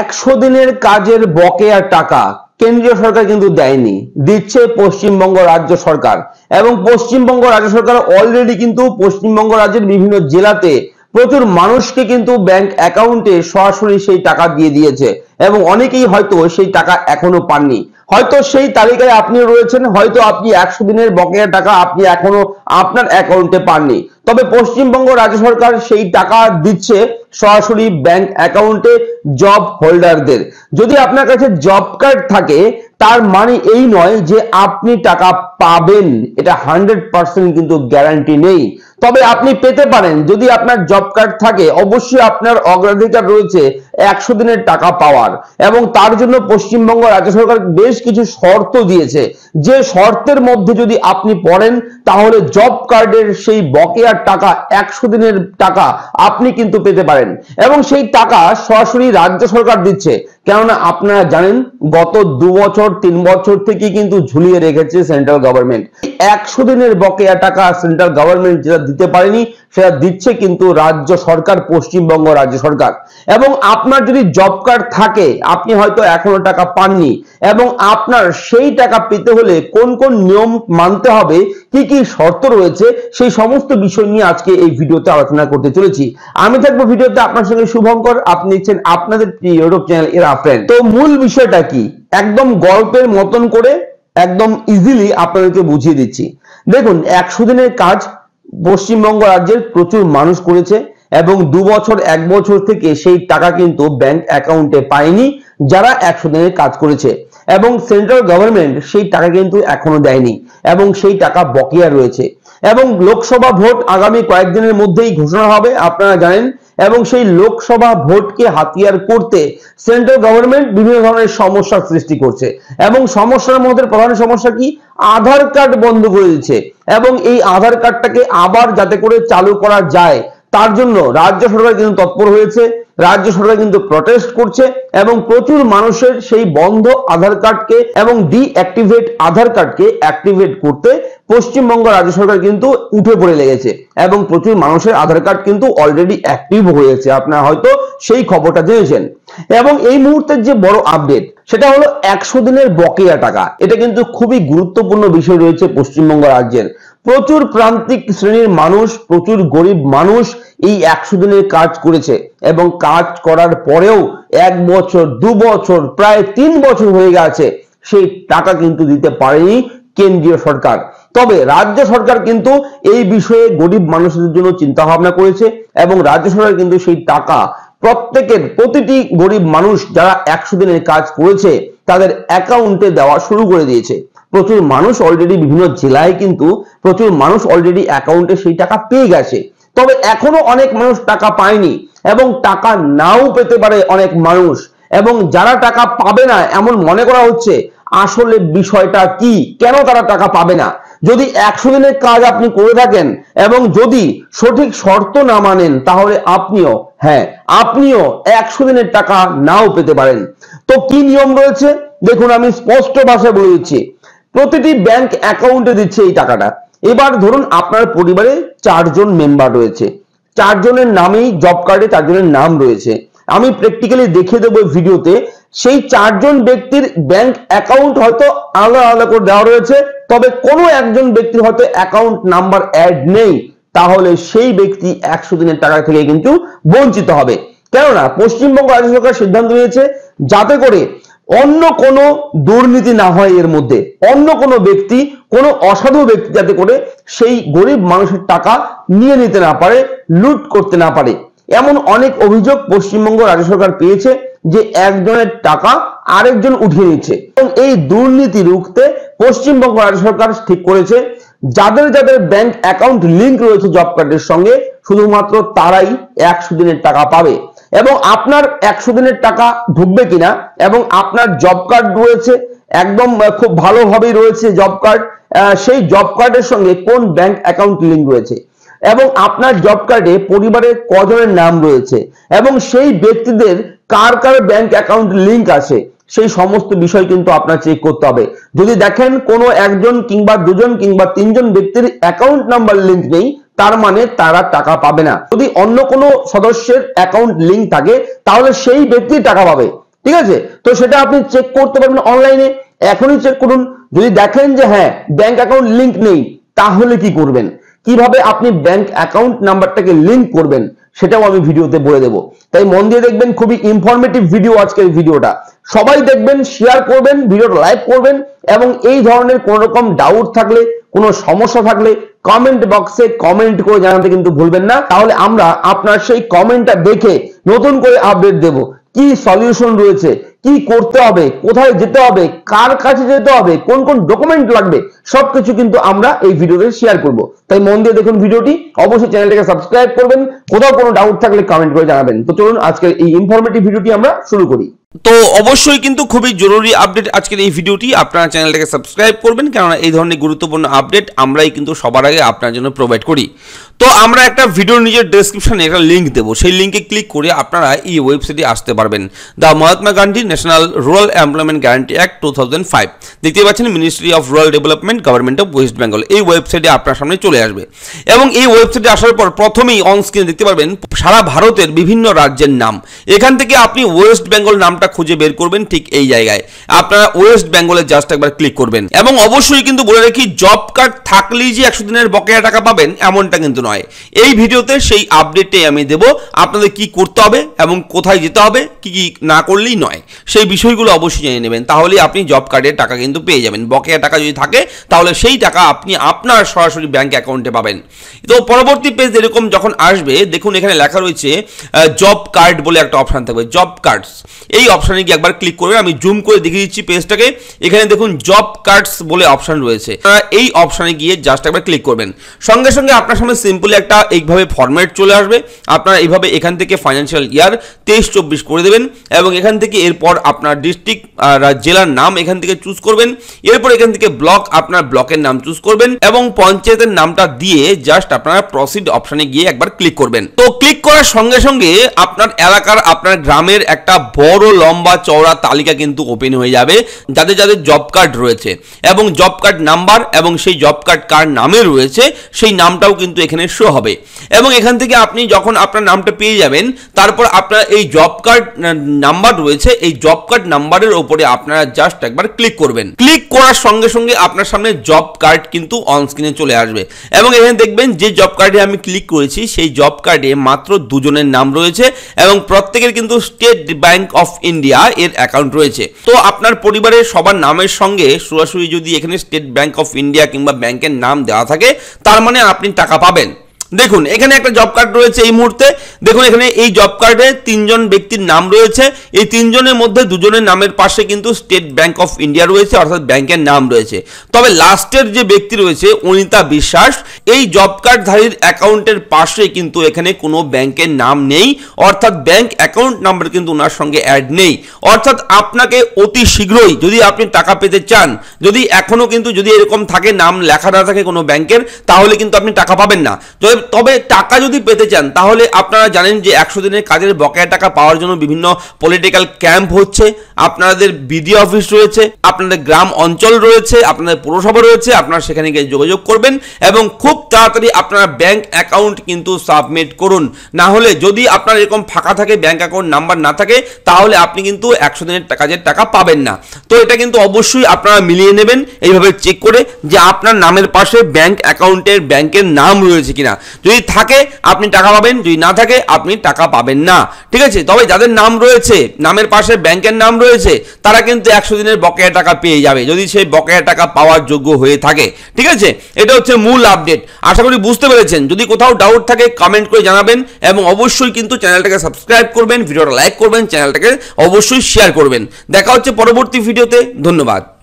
একশো দিনের কাজের বকেয়া টাকা কেন্দ্রীয় সরকার কিন্তু দেয়নি দিচ্ছে পশ্চিমবঙ্গ রাজ্য সরকার এবং পশ্চিমবঙ্গ রাজ্য সরকার অলরেডি কিন্তু পশ্চিমবঙ্গ রাজ্যের বিভিন্ন জেলাতে প্রচুর মানুষকে কিন্তু ব্যাংক অ্যাকাউন্টে সরাসরি সেই টাকা দিয়ে দিয়েছে এবং অনেকেই হয়তো সেই টাকা এখনো পাননি হয়তো সেই তালিকায় আপনি রয়েছেন হয়তো আপনি একশো দিনের বকেয়া টাকা আপনি এখনো আপনার অ্যাকাউন্টে পাননি তবে পশ্চিমবঙ্গ রাজ্য সরকার সেই টাকা দিচ্ছে সরাসরি ব্যাংক অ্যাকাউন্টে জব হোল্ডারদের যদি আপনার কাছে জব কার্ড থাকে তার মানে এই নয় যে আপনি টাকা পাবেন এটা হান্ড্রেড পার্সেন্ট কিন্তু গ্যারান্টি নেই তবে আপনি পেতে পারেন যদি আপনার জব কার্ড থাকে অবশ্যই আপনার অগ্রাধিকার রয়েছে একশো দিনের টাকা পাওয়ার এবং তার জন্য পশ্চিমবঙ্গ রাজ্য সরকার বেশ কিছু শর্ত দিয়েছে যে শর্তের মধ্যে যদি আপনি পড়েন তাহলে জব কার্ডের সেই বকেয়ার টাকা একশো দিনের টাকা আপনি কিন্তু পেতে পারেন এবং সেই টাকা সরাসরি রাজ্য সরকার দিচ্ছে কেননা আপনারা জানেন গত দু বছর তিন বছর থেকে কিন্তু ঝুলিয়ে রেখেছে সেন্ট্রাল গভর্নমেন্ট একশো দিনের বকেয়া টাকা সেন্ট্রাল গভর্নমেন্ট যেটা দিতে পারেনি সেটা দিচ্ছে কিন্তু রাজ্য সরকার পশ্চিমবঙ্গ রাজ্য সরকার এবং আপনার যদি জব কার্ড থাকে আপনি হয়তো এখনো টাকা পাননি এবং আপনার সেই টাকা পেতে হলে কোন কোন নিয়ম মানতে হবে কি কি শর্ত রয়েছে সেই সমস্ত বিষয় নিয়ে আজকে এই ভিডিওতে আলোচনা করতে চলেছি আমি থাকবো ভিডিওতে আপনার সঙ্গে শুভঙ্কর আপনি দেখছেন আপনাদের ইউটিউব চ্যানেল এর ফ্রেন্ড তো মূল বিষয়টা কি একদম গল্পের মতন করে একদম ইজিলি আপনাদেরকে বুঝিয়ে দিচ্ছি দেখুন একশো দিনের কাজ পশ্চিমবঙ্গ রাজ্যের প্রচুর মানুষ করেছে এবং দু বছর এক বছর থেকে সেই টাকা কিন্তু ব্যাংক অ্যাকাউন্টে পায়নি যারা একশো দিনের কাজ করেছে এবং সেন্ট্রাল গভর্নমেন্ট সেই টাকা কিন্তু এখনো দেয়নি এবং সেই টাকা বকেয়া রয়েছে এবং লোকসভা ভোট আগামী কয়েকদিনের মধ্যেই ঘোষণা হবে আপনারা জানেন এবং সেই লোকসভা ভোটকে হাতিয়ার করতে সেন্ট্রাল গভর্নমেন্ট বিভিন্ন ধরনের সমস্যার সৃষ্টি করছে এবং সমস্যার মধ্যে প্রধান সমস্যা কি আধার কার্ড বন্ধ করে দিচ্ছে এবং এই আধার কার্ডটাকে আবার যাতে করে চালু করা যায় তার জন্য রাজ্য সরকার কিন্তু তৎপর হয়েছে রাজ্য সরকার কিন্তু প্রটেস্ট করছে এবং প্রচুর মানুষের সেই বন্ধ আধার কার্ডকে এবং ডিঅ্যাক্টিভেট আধার কার্ডকে অ্যাক্টিভেট করতে পশ্চিমবঙ্গ রাজ্য সরকার কিন্তু উঠে পড়ে লেগেছে এবং প্রচুর মানুষের আধার কার্ড কিন্তু অলরেডি অ্যাক্টিভ হয়েছে আপনারা হয়তো সেই খবরটা জেনেছেন এবং এই মুহূর্তের যে বড় আপডেট সেটা হলো একশো দিনের বকেয়া টাকা এটা কিন্তু খুবই গুরুত্বপূর্ণ বিষয় রয়েছে পশ্চিমবঙ্গ রাজ্যের প্রচুর প্রান্তিক শ্রেণীর মানুষ প্রচুর গরিব মানুষ এই একশো দিনের কাজ করেছে এবং কাজ করার পরেও এক বছর দু বছর প্রায় তিন বছর হয়ে গেছে সেই টাকা কিন্তু দিতে পারেনি কেন্দ্রীয় সরকার তবে রাজ্য সরকার কিন্তু এই বিষয়ে গরিব মানুষদের জন্য চিন্তা ভাবনা করেছে এবং রাজ্য সরকার কিন্তু সেই টাকা প্রত্যেকের প্রতিটি গরিব মানুষ যারা একশো দিনের কাজ করেছে তাদের অ্যাকাউন্টে দেওয়া শুরু করে দিয়েছে প্রচুর মানুষ অলরেডি বিভিন্ন জেলায় কিন্তু প্রচুর মানুষ অলরেডি অ্যাকাউন্টে সেই টাকা পেয়ে গেছে তবে এখনো অনেক মানুষ টাকা পায়নি এবং টাকা নাও পেতে পারে অনেক মানুষ এবং যারা টাকা পাবে না এমন মনে করা হচ্ছে আসলে বিষয়টা কি কেন তারা টাকা পাবে না যদি একশো দিনের কাজ আপনি করে থাকেন এবং যদি সঠিক শর্ত না মানেন তাহলে আপনিও হ্যাঁ আপনিও একশো দিনের টাকা নাও পেতে পারেন তো কি নিয়ম রয়েছে দেখুন আমি স্পষ্ট ভাষায় বলে দিচ্ছি প্রতিটি ব্যাংক অ্যাকাউন্টে দিচ্ছে এই টাকাটা এবার ধরুন আপনার পরিবারে চারজন মেম্বার রয়েছে চারজনের নামেই জব কার্ডে চারজনের নাম রয়েছে আমি প্র্যাকটিক্যালি দেখিয়ে দেবো ভিডিওতে সেই চারজন ব্যক্তির ব্যাংক অ্যাকাউন্ট হয়তো আলাদা আলাদা করে দেওয়া রয়েছে তবে কোনো একজন ব্যক্তির হয়তো অ্যাকাউন্ট নাম্বার অ্যাড নেই তাহলে সেই ব্যক্তি একশো দিনের টাকা থেকে কিন্তু বঞ্চিত হবে কেননা পশ্চিমবঙ্গ রাজ্য সরকার সিদ্ধান্ত নিয়েছে যাতে করে অন্য কোনো দুর্নীতি না হয় এর মধ্যে অন্য কোনো ব্যক্তি কোনো অসাধু ব্যক্তি যাতে করে সেই গরিব মানুষের টাকা নিয়ে নিতে না পারে লুট করতে না পারে এমন অনেক অভিযোগ পশ্চিমবঙ্গ রাজ্য সরকার পেয়েছে যে একজনের টাকা আরেকজন উঠিয়ে নিচ্ছে এবং এই দুর্নীতি রুখতে পশ্চিমবঙ্গ রাজ্য সরকার ঠিক করেছে যাদের যাদের ব্যাংক অ্যাকাউন্ট লিঙ্ক রয়েছে জব কার্ডের সঙ্গে শুধুমাত্র তারাই একশো দিনের টাকা পাবে এবং আপনার একশো দিনের টাকা ঢুকবে কিনা এবং আপনার জব কার্ড রয়েছে একদম খুব ভালোভাবেই রয়েছে জব কার্ড সেই জব কার্ডের সঙ্গে কোন ব্যাংক অ্যাকাউন্ট লিঙ্ক রয়েছে এবং আপনার জব কার্ডে পরিবারের কজনের নাম রয়েছে এবং সেই ব্যক্তিদের কার কার ব্যাংক অ্যাকাউন্ট লিংক আছে সেই সমস্ত বিষয় কিন্তু আপনার চেক করতে হবে যদি দেখেন কোনো একজন কিংবা দুজন কিংবা তিনজন ব্যক্তির অ্যাকাউন্ট নাম্বার লিংক নেই তার মানে তারা টাকা পাবে না যদি অন্য কোনো সদস্যের অ্যাকাউন্ট লিংক থাকে তাহলে সেই ব্যক্তি টাকা পাবে ঠিক আছে তো সেটা আপনি চেক করতে পারবেন অনলাইনে এখনই চেক করুন যদি দেখেন যে হ্যাঁ ব্যাংক অ্যাকাউন্ট লিংক নেই তাহলে কি করবেন কিভাবে আপনি ব্যাংক অ্যাকাউন্ট নাম্বারটাকে লিংক করবেন সেটাও আমি ভিডিওতে বলে দেব তাই মন দিয়ে দেখবেন খুবই ইনফরমেটিভ ভিডিও আজকের ভিডিওটা সবাই দেখবেন শেয়ার করবেন ভিডিওটা লাইক করবেন এবং এই ধরনের কোন রকম ডাউট থাকলে কোনো সমস্যা থাকলে কমেন্ট বক্সে কমেন্ট করে জানাতে কিন্তু ভুলবেন না তাহলে আমরা আপনার সেই কমেন্টটা দেখে নতুন করে আপডেট দেব কি সলিউশন রয়েছে কি করতে হবে কোথায় যেতে হবে কার কাছে যেতে হবে কোন কোন ডকুমেন্ট লাগবে সবকিছু কিন্তু আমরা এই ভিডিওতে শেয়ার করব তাই মন দিয়ে দেখুন ভিডিওটি অবশ্যই চ্যানেলটাকে সাবস্ক্রাইব করবেন কোথাও কোনো ডাউট থাকলে কমেন্ট করে জানাবেন তো চলুন আজকের এই ইনফরমেটিভ ভিডিওটি আমরা শুরু করি তো অবশ্যই কিন্তু খুবই জরুরি আপডেট আজকের এই ভিডিওটি আপনারা চ্যানেলটাকে সাবস্ক্রাইব করবেন কেননা এই ধরনের গুরুত্বপূর্ণ আপডেট আমরাই কিন্তু সবার আগে আপনার জন্য প্রোভাইড করি তো আমরা একটা ভিডিওর নিজের ডেসক্রিপশানে একটা লিঙ্ক দেবো সেই লিঙ্কে ক্লিক করে আপনারা এই ওয়েবসাইটে আসতে পারবেন the Mahatma Gandhi national rural employment guarantee act two thousand five দেখতে পাচ্ছেন ministry of rural development government of West Bengal এই ওয়েবসাইটে আপনার সামনে চলে আসবে এবং এই ওয়েবসাইটে আসার পর প্রথমেই অন স্ক্রিনে দেখতে পারবেন সারা ভারতের বিভিন্ন রাজ্যের নাম এখান থেকে আপনি ওয়েস্ট বেঙ্গল নাম নামটা খুঁজে বের করবেন ঠিক এই জায়গায় আপনারা ওয়েস্ট বেঙ্গলের জাস্ট একবার ক্লিক করবেন এবং অবশ্যই কিন্তু বলে রাখি জব কার্ড থাকলেই যে একশো দিনের বকেয়া টাকা পাবেন এমনটা কিন্তু নয় এই ভিডিওতে সেই আপডেটটাই আমি দেব আপনাদের কি করতে হবে এবং কোথায় যেতে হবে কি কি না করলেই নয় সেই বিষয়গুলো অবশ্যই জেনে নেবেন তাহলেই আপনি জব কার্ডের টাকা কিন্তু পেয়ে যাবেন বকেয়া টাকা যদি থাকে তাহলে সেই টাকা আপনি আপনার সরাসরি ব্যাঙ্ক অ্যাকাউন্টে পাবেন তো পরবর্তী পেজ এরকম যখন আসবে দেখুন এখানে লেখা রয়েছে জব কার্ড বলে একটা অপশান থাকবে জব কার্ডস এই অপশানে গিয়ে একবার ক্লিক করবেন আমি জুম করে দেখিয়ে দিচ্ছি পেজটাকে এখানে দেখুন জব কার্ডস বলে অপশান রয়েছে এই অপশানে গিয়ে জাস্ট একবার ক্লিক করবেন সঙ্গে সঙ্গে আপনার সামনে সিম্পলি একটা এইভাবে ফর্ম্যাট চলে আসবে আপনারা এইভাবে এখান থেকে ফাইন্যান্সিয়াল ইয়ার তেইশ চব্বিশ করে দেবেন এবং এখান থেকে এরপর আপনার ডিস্ট্রিক্ট আর জেলার নাম এখান থেকে চুজ করবেন এরপর এখান থেকে ব্লক আপনার ব্লকের নাম চুজ করবেন এবং পঞ্চায়েতের নামটা দিয়ে জাস্ট আপনারা প্রসিড অপশানে গিয়ে একবার ক্লিক করবেন তো ক্লিক করার সঙ্গে সঙ্গে আপনার এলাকার আপনার গ্রামের একটা বড় লম্বা চওড়া তালিকা কিন্তু ওপেন হয়ে যাবে যাদের যাদের জব কার্ড রয়েছে এবং জব কার্ড নাম্বার এবং সেই জব কার্ড কার নামে রয়েছে সেই নামটাও কিন্তু এখানে শো হবে এবং এখান থেকে আপনি যখন আপনার নামটা পেয়ে যাবেন তারপর আপনার এই জব কার্ড নাম্বার রয়েছে এই জব কার্ড নাম্বারের ওপরে আপনারা জাস্ট একবার ক্লিক করবেন ক্লিক করার সঙ্গে সঙ্গে আপনার সামনে জব কার্ড কিন্তু অনস্ক্রিনে চলে আসবে এবং এখানে দেখবেন যে জব কার্ডে আমি ক্লিক করেছি সেই জব কার্ডে মাত্র দুজনের নাম রয়েছে এবং প্রত্যেকের কিন্তু স্টেট ব্যাংক অফ ইন্ডিয়া এর অ্যাকাউন্ট রয়েছে তো আপনার পরিবারের সবার নামের সঙ্গে সরাসরি যদি এখানে স্টেট ব্যাংক অফ ইন্ডিয়া কিংবা ব্যাংকের নাম দেওয়া থাকে তার মানে আপনি টাকা পাবেন দেখুন এখানে একটা জব কার্ড রয়েছে এই মুহূর্তে দেখুন এখানে এই জব কার্ডে তিনজন ব্যক্তির নাম রয়েছে এই তিনজনের মধ্যে দুজনের নামের পাশে কিন্তু স্টেট ব্যাংক অফ ইন্ডিয়া রয়েছে অর্থাৎ ব্যাংকের নাম রয়েছে তবে লাস্টের যে ব্যক্তি রয়েছে অনিতা বিশ্বাস এই জব কার্ডধারীর অ্যাকাউন্টের পাশে কিন্তু এখানে কোনো ব্যাংকের নাম নেই অর্থাৎ ব্যাংক অ্যাকাউন্ট নাম্বার কিন্তু ওনার সঙ্গে অ্যাড নেই অর্থাৎ আপনাকে অতি শীঘ্রই যদি আপনি টাকা পেতে চান যদি এখনও কিন্তু যদি এরকম থাকে নাম লেখা না থাকে কোনো ব্যাংকের তাহলে কিন্তু আপনি টাকা পাবেন না তবে তবে টাকা যদি পেতে চান তাহলে আপনারা জানেন যে একশো দিনের কাজের বকেয়া টাকা পাওয়ার জন্য বিভিন্ন পলিটিক্যাল ক্যাম্প হচ্ছে আপনাদের বিডিও অফিস রয়েছে আপনাদের গ্রাম অঞ্চল রয়েছে আপনাদের পৌরসভা রয়েছে আপনারা সেখানে গিয়ে যোগাযোগ করবেন এবং খুব তাড়াতাড়ি আপনারা ব্যাংক অ্যাকাউন্ট কিন্তু সাবমিট করুন না হলে যদি আপনার এরকম ফাঁকা থাকে ব্যাংক অ্যাকাউন্ট নাম্বার না থাকে তাহলে আপনি কিন্তু একশো দিনের কাজের টাকা পাবেন না তো এটা কিন্তু অবশ্যই আপনারা মিলিয়ে নেবেন এইভাবে চেক করে যে আপনার নামের পাশে ব্যাংক অ্যাকাউন্টের ব্যাংকের নাম রয়েছে কিনা যদি থাকে আপনি টাকা পাবেন যদি না থাকে আপনি টাকা পাবেন না ঠিক আছে তবে যাদের নাম রয়েছে নামের পাশে ব্যাংকের নাম রয়েছে তারা কিন্তু একশো দিনের বকেয়া টাকা পেয়ে যাবে যদি সেই বকেয়া টাকা পাওয়ার যোগ্য হয়ে থাকে ঠিক আছে এটা হচ্ছে মূল আপডেট আশা করি বুঝতে পেরেছেন যদি কোথাও ডাউট থাকে কমেন্ট করে জানাবেন এবং অবশ্যই কিন্তু চ্যানেলটাকে সাবস্ক্রাইব করবেন ভিডিওটা লাইক করবেন চ্যানেলটাকে অবশ্যই শেয়ার করবেন দেখা হচ্ছে পরবর্তী ভিডিওতে ধন্যবাদ